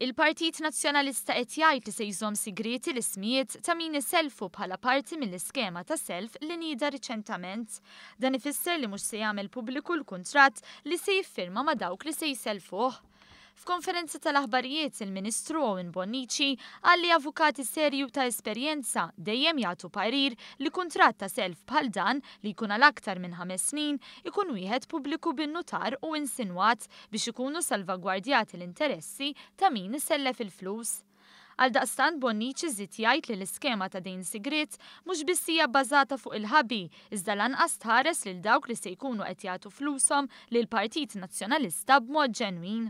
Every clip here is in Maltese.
Il-Partit Nazzjonalista qed jgħid li se jżomm sigriti l-ismijiet ta' min iselfu bħala parti mill-iskema ta' self li nida riċentament. Dan ifisser li mhux se jagħmel pubbliku l-kuntratt li se jiffirma ma' dawk li se jiselfuh. F'konferenza tal-aħbarijiet il-Ministru Owen Bonnici għalli avukati serju ta' esperjenza dejjem jagħtu parir li kuntratt ta' self bħal dan li jkun għal aktar minn ħames snin ikun wieħed pubbliku bin-nutar u insinwat biex ikunu salvagwardjati l-interessi ta' min isellef il-flus għal daqstant Bonnici zit jgħid li l-iskema ta' din sigrit mhux biss hija bbażata fuq il-ħabi, iżda lanqas tħares lil dawk li se jkunu qed jagħtu flushom lil Partit Nazzjonalista b'mod ġenwin.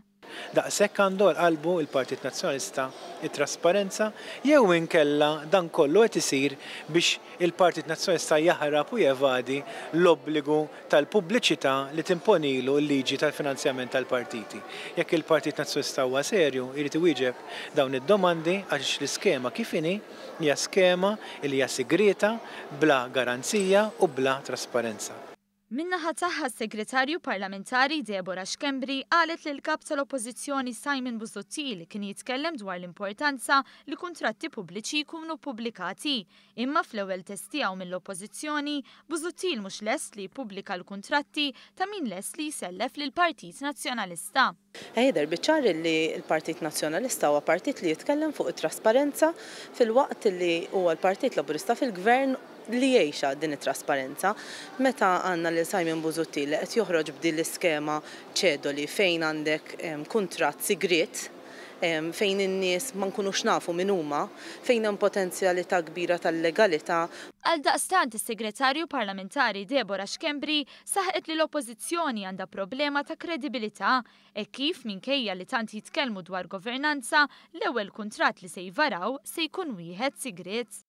Daqshekk għandu qalbu il-Partit Nazjonalista il trasparenza jew inkella dan kollu qed isir biex il-Partit Nazjonalista jaħrab u jevadi l-obbligu tal-pubbliċità li timponilu l-liġi tal-finanzjament tal-partiti. Jekk il-Partit Nazjonalista huwa serju, jrid iwieġeb dawn id-domandi għax l-iskema kifini hija skema li hija segreta bla garanzija u bla trasparenza. Minnaħa taħħa segretarju parlamentari Deborah Xkembri għalet li l-kap tal-oppozizjoni Simon Buzzottil kien jitkellem dwar l-importanza li kontratti pubbliċi jkunu publikati. Imma fl-ewwel testijaw mill-oppozizjoni, Buzzottil mhux lest li publika l-kontratti ta' min lest li jsellef l partit Nazzjonalista. Ejder biċar li l-Partit Nazzjonalista huwa partit li jitkellem fuq it-trasparenza fil-waqt li huwa l-Partit Laburista fil-Gvern li jiexa din it-trasparenza. Meta għanna li Simon li qed joħroġ b'din l-iskema ċedoli fejn għandek kuntratt sigrit fejn in-nies ma nkunux nafu minn huma, fejn hemm potenzjalità kbira tal-legalità. Għal daqstant is-segretarju parlamentari Debora Xkembri saħet li l-oppożizzjoni għandha problema ta' kredibilità e kif minkejja li tant jitkellmu dwar governanza l-ewwel kuntratt li se jvaraw se jkun wieħed sigret.